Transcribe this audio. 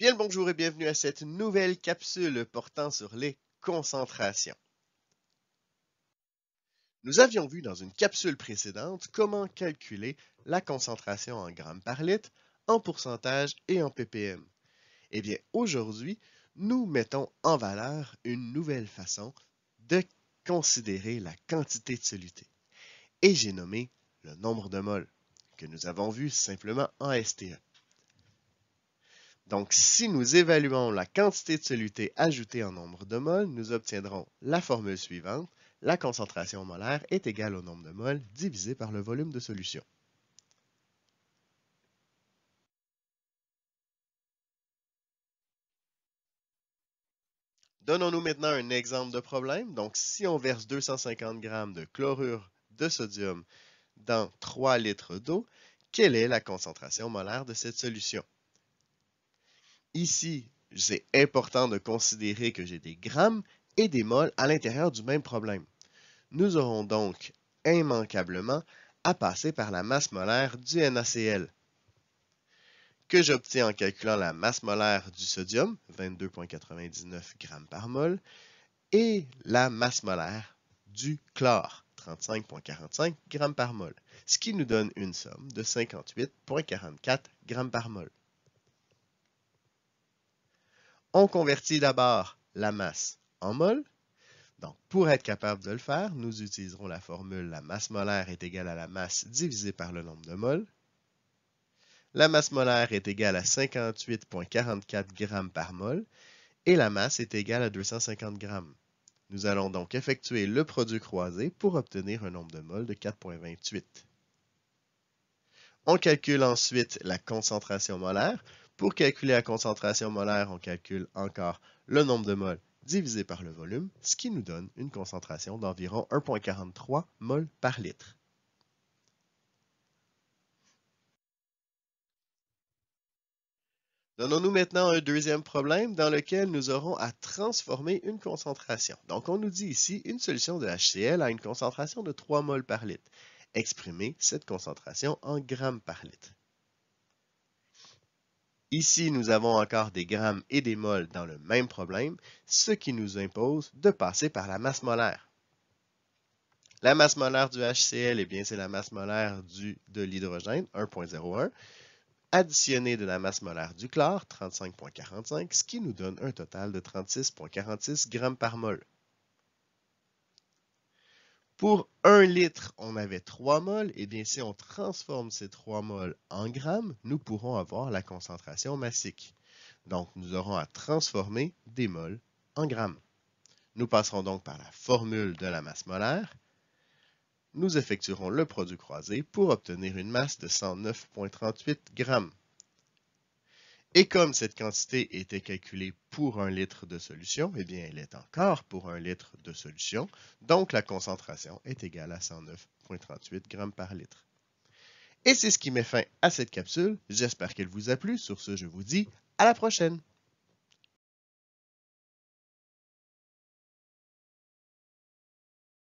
Bien le bonjour et bienvenue à cette nouvelle capsule portant sur les concentrations. Nous avions vu dans une capsule précédente comment calculer la concentration en grammes par litre, en pourcentage et en ppm. Eh bien, aujourd'hui, nous mettons en valeur une nouvelle façon de considérer la quantité de soluté. Et j'ai nommé le nombre de moles, que nous avons vu simplement en STE. Donc, si nous évaluons la quantité de soluté ajoutée en nombre de moles, nous obtiendrons la formule suivante. La concentration molaire est égale au nombre de moles divisé par le volume de solution. Donnons-nous maintenant un exemple de problème. Donc, si on verse 250 g de chlorure de sodium dans 3 litres d'eau, quelle est la concentration molaire de cette solution? Ici, c'est important de considérer que j'ai des grammes et des moles à l'intérieur du même problème. Nous aurons donc immanquablement à passer par la masse molaire du NaCl, que j'obtiens en calculant la masse molaire du sodium, 22,99 g par mol, et la masse molaire du chlore, 35,45 g par mol, ce qui nous donne une somme de 58,44 g par mol on convertit d'abord la masse en mol. Donc, pour être capable de le faire, nous utiliserons la formule la masse molaire est égale à la masse divisée par le nombre de moles. La masse molaire est égale à 58,44 g par mol et la masse est égale à 250 g. Nous allons donc effectuer le produit croisé pour obtenir un nombre de moles de 4,28. On calcule ensuite la concentration molaire pour calculer la concentration molaire, on calcule encore le nombre de moles divisé par le volume, ce qui nous donne une concentration d'environ 1,43 mol par litre. Donnons-nous maintenant un deuxième problème dans lequel nous aurons à transformer une concentration. Donc, on nous dit ici une solution de HCl a une concentration de 3 mol par litre. Exprimez cette concentration en grammes par litre. Ici, nous avons encore des grammes et des moles dans le même problème, ce qui nous impose de passer par la masse molaire. La masse molaire du HCl, eh bien, c'est la masse molaire du, de l'hydrogène, 1.01, additionnée de la masse molaire du chlore, 35.45, ce qui nous donne un total de 36.46 grammes par mole. Pour 1 litre, on avait 3 moles, et eh bien si on transforme ces 3 moles en grammes, nous pourrons avoir la concentration massique. Donc, nous aurons à transformer des moles en grammes. Nous passerons donc par la formule de la masse molaire. Nous effectuerons le produit croisé pour obtenir une masse de 109,38 grammes. Et comme cette quantité était calculée pour un litre de solution, eh bien, elle est encore pour un litre de solution, donc la concentration est égale à 109,38 g par litre. Et c'est ce qui met fin à cette capsule. J'espère qu'elle vous a plu. Sur ce, je vous dis à la prochaine!